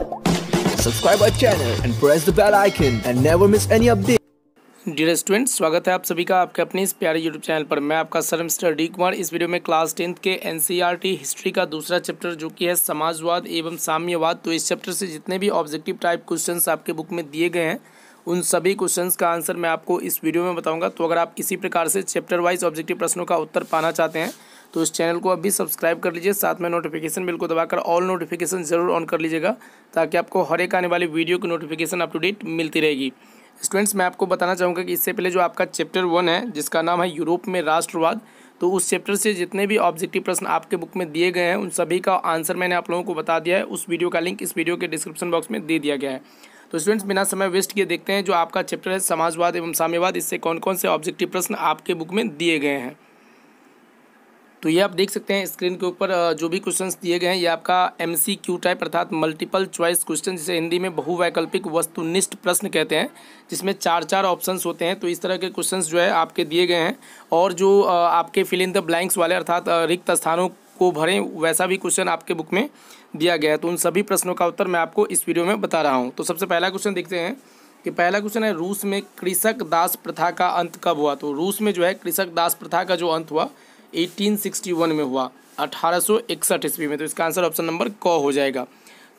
Subscribe our channel and press the bell icon and never miss any update dear student स्वागत है आप सभी का आपके अपने इस प्यारे यूट्यूब चैनल पर मैं आपका सर मिस्टर डी कुमार इस वीडियो में क्लास टेंथ के एनसीईआरटी हिस्ट्री e का दूसरा चैप्टर जो कि है समाजवाद एवं साम्यवाद तो इस चैप्टर से जितने भी ऑब्जेक्टिव टाइप क्वेश्चंस आपके बुक में दिए गए हैं उन सभी क्वेश्चन का आंसर मैं आपको इस वीडियो में बताऊँगा तो अगर आप इसी प्रकार से चैप्टर वाइज ऑब्जेक्टिव प्रश्नों का उत्तर पाना चाहते हैं तो इस चैनल को अभी सब्सक्राइब कर लीजिए साथ में नोटिफिकेशन बिल को दबाकर ऑल नोटिफिकेशन ज़रूर ऑन कर लीजिएगा ताकि आपको हर एक आने वाली वीडियो की नोटिफिकेशन अप टू डेट मिलती रहेगी स्टूडेंट्स मैं आपको बताना चाहूँगा कि इससे पहले जो आपका चैप्टर वन है जिसका नाम है यूरोप में राष्ट्रवाद तो उस चैप्टर से जितने भी ऑब्जेक्टिव प्रश्न आपके बुक में दिए गए हैं उन सभी का आंसर मैंने आप लोगों को बता दिया है उस वीडियो का लिंक इस वीडियो के डिस्क्रिप्शन बॉक्स में दे दिया गया है तो स्टूडेंट्स बिना समय वेस्ट किए देखते हैं जो आपका चैप्टर है समाजवाद एवं साम्यवाद इससे कौन कौन से ऑब्जेक्टिव प्रश्न आपके बुक में दिए गए हैं तो ये आप देख सकते हैं स्क्रीन के ऊपर जो भी क्वेश्चन दिए गए हैं ये आपका एम सी क्यू टाइप अर्थात मल्टीपल चॉइस क्वेश्चन जिसे हिंदी में बहुवैकल्पिक वस्तुनिष्ठ प्रश्न कहते हैं जिसमें चार चार ऑप्शन होते हैं तो इस तरह के क्वेश्चन जो है आपके दिए गए हैं और जो आपके फिल इन द ब्लैंक्स वाले अर्थात रिक्त स्थानों को भरें वैसा भी क्वेश्चन आपके बुक में दिया गया है तो उन सभी प्रश्नों का उत्तर मैं आपको इस वीडियो में बता रहा हूँ तो सबसे पहला क्वेश्चन देखते हैं कि पहला क्वेश्चन है रूस में कृषक दास प्रथा का अंत कब हुआ तो रूस में जो है कृषक दास प्रथा का जो अंत हुआ 1861 में हुआ अठारह ईस्वी में तो इसका आंसर ऑप्शन नंबर क हो जाएगा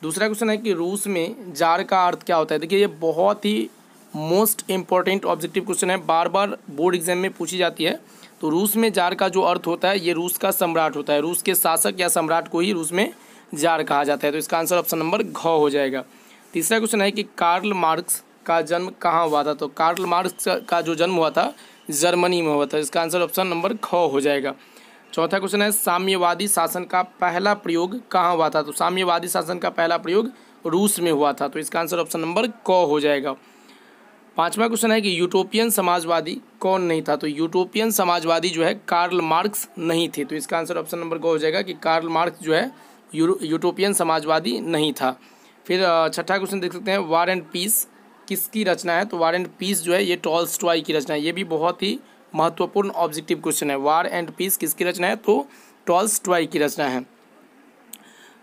दूसरा क्वेश्चन है कि रूस में जार का अर्थ क्या होता है देखिए ये बहुत ही मोस्ट इम्पॉर्टेंट ऑब्जेक्टिव क्वेश्चन है बार बार बोर्ड एग्जाम में पूछी जाती है तो रूस में जार का जो अर्थ होता है ये रूस का सम्राट होता है रूस के शासक या सम्राट को ही रूस में जार कहा जाता है तो इसका आंसर ऑप्शन नंबर घ हो जाएगा तीसरा क्वेश्चन है कि कार्ल मार्क्स का जन्म कहाँ हुआ था तो कार्ल मार्क्स का जो जन्म हुआ था जर्मनी में हुआ था तो इसका आंसर ऑप्शन नंबर ख हो जाएगा चौथा क्वेश्चन है साम्यवादी शासन का पहला प्रयोग कहाँ हुआ था तो साम्यवादी शासन का पहला प्रयोग रूस में हुआ था तो इसका आंसर ऑप्शन नंबर क हो जाएगा पांचवा क्वेश्चन है कि यूटोपियन समाजवादी कौन नहीं था तो यूटोपियन समाजवादी जो है कार्ल मार्क्स नहीं थे तो इसका आंसर ऑप्शन नंबर क हो जाएगा कि कार्ल मार्क्स जो है यूटोपियन समाजवादी नहीं था फिर छठा क्वेश्चन देख सकते हैं वार एंड पीस किसकी रचना है तो वार एंड पीस जो है ये टॉल्स्टॉय की रचना है ये भी बहुत ही महत्वपूर्ण ऑब्जेक्टिव क्वेश्चन है वार एंड पीस किसकी रचना है तो टॉल्स्टॉय की रचना है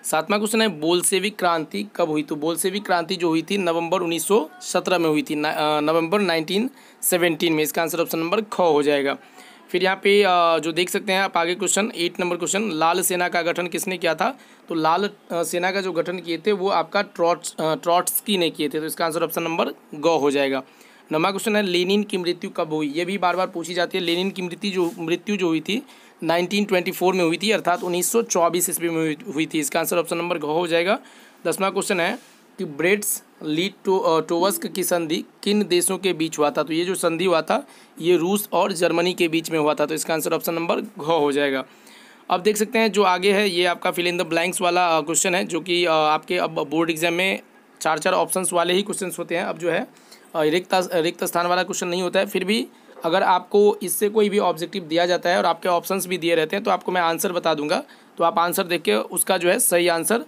सातवां क्वेश्चन है बोलसेविक क्रांति कब हुई तो बोलसेविक क्रांति जो हुई थी नवंबर 1917 में हुई थी नवंबर 1917 में इसका आंसर ऑप्शन नंबर ख हो जाएगा फिर यहाँ पे जो देख सकते हैं आप आगे क्वेश्चन एट नंबर क्वेश्चन लाल सेना का गठन किसने किया था तो लाल सेना का जो गठन किए थे वो आपका ट्रॉट्स की ने किए थे तो इसका आंसर ऑप्शन नंबर ग हो जाएगा नवा क्वेश्चन है लेनिन की मृत्यु कब हुई ये भी बार बार पूछी जाती है लेनिन की मृत्यु जो मृत्यु जो हुई थी 1924 में हुई थी अर्थात 1924 ईस्वी में हुई थी इसका आंसर ऑप्शन नंबर घ हो जाएगा दसवां क्वेश्चन है कि ब्रेड्स लीड टू टोवस्क की संधि किन देशों के बीच हुआ था तो ये जो संधि हुआ था ये रूस और जर्मनी के बीच में हुआ था तो इसका आंसर ऑप्शन नंबर घ हो जाएगा अब देख सकते हैं जो आगे है ये आपका फिल इन द ब्लैंक्स वाला क्वेश्चन है जो कि आपके अब बोर्ड एग्जाम में चार चार ऑप्शंस वाले ही क्वेश्चन होते हैं अब जो है रिक्त रिक्त स्थान वाला क्वेश्चन नहीं होता है फिर भी अगर आपको इससे कोई भी ऑब्जेक्टिव दिया जाता है और आपके ऑप्शंस भी दिए रहते हैं तो आपको मैं आंसर बता दूंगा तो आप आंसर देख के उसका जो है सही आंसर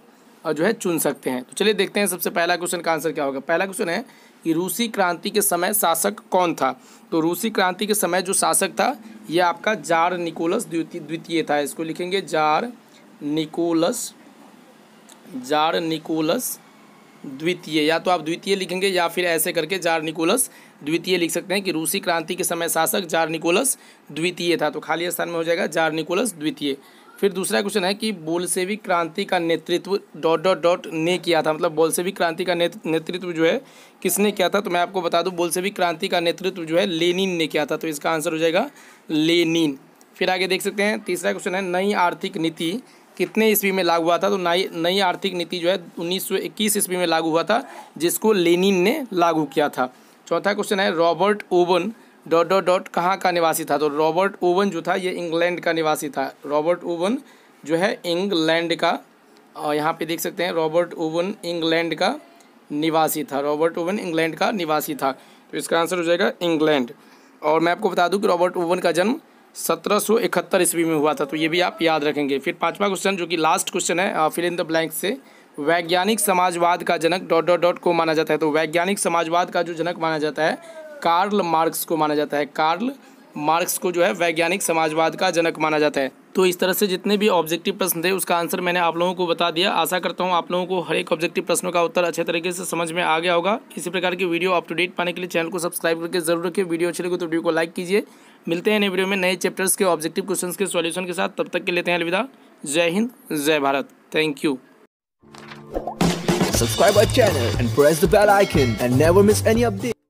जो है चुन सकते हैं तो चलिए देखते हैं सबसे पहला क्वेश्चन का आंसर क्या होगा पहला क्वेश्चन है कि रूसी क्रांति के समय शासक कौन था तो रूसी क्रांति के समय जो शासक था ये आपका जार निकोलस द्वितीय था इसको लिखेंगे जार निकोलस जार निकोलस द्वितीय या तो आप द्वितीय लिखेंगे या फिर ऐसे करके जार निकोलस द्वितीय लिख सकते हैं कि रूसी क्रांति के समय शासक जार निकोलस द्वितीय था तो खाली स्थान में हो जाएगा जार निकोलस द्वितीय फिर दूसरा क्वेश्चन है कि बोलसेविक क्रांति का नेतृत्व डॉट डॉट डॉट ने किया था मतलब बोलसेविक क्रांति का नेतृत्व जो है किसने किया था तो मैं आपको बता दूं बोलसेविक क्रांति का नेतृत्व जो है लेनिन ने किया था तो इसका आंसर हो जाएगा लेनिन फिर आगे देख सकते हैं तीसरा क्वेश्चन है नई आर्थिक नीति कितने ईस्वी में लागू हुआ था तो नई नई आर्थिक नीति जो है उन्नीस सौ इक्कीस ईस्वी में लागू हुआ था जिसको लेनिन ने लागू किया था चौथा क्वेश्चन है Robert Owen dot dot dot कहाँ का निवासी था तो रॉबर्ट ओवन जो था ये इंग्लैंड का निवासी था रॉबर्ट ओवन जो है इंग्लैंड का यहाँ पे देख सकते हैं रॉबर्ट ओवन इंग्लैंड का निवासी था रॉबर्ट ओवन इंग्लैंड का निवासी था तो इसका आंसर हो जाएगा इंग्लैंड और मैं आपको बता दूं कि रॉबर्ट ओवन का जन्म सत्रह सौ इकहत्तर ईस्वी में हुआ था तो ये भी आप याद रखेंगे फिर पाँचवा क्वेश्चन जो कि लास्ट क्वेश्चन है फिल इन द ब्लैंक से वैज्ञानिक समाजवाद का जनक डॉट डॉट डॉट को माना जाता है तो वैज्ञानिक समाजवाद का जो जनक माना जाता है कार्ल मार्क्स को माना जाता है कार्ल मार्क्स को जो है वैज्ञानिक समाजवाद का जनक माना जाता है तो इस तरह से जितने भी ऑब्जेक्टिव प्रश्न थे उसका आंसर मैंने आप लोगों को बता दिया आशा करता हूँ आप लोगों को हर एक ऑब्जेक्टिव प्रश्नों का उत्तर अच्छे तरीके से समझ में आ गया होगा इसी प्रकार की वीडियो अप टू डेट पाने के लिए चैनल को सब्सक्राइब करके जरूर रखिए वीडियो अच्छी लगे तो वीडियो को लाइक कीजिए मिलते हैं नए वीडियो में नए चैप्टर्स के ऑब्जेक्टिव क्वेश्चन के सॉल्यूशन के साथ तब तक के लेते हैं अलविदा जय हिंद जय Bharat thank you Subscribe our channel and press the bell icon and never miss any update.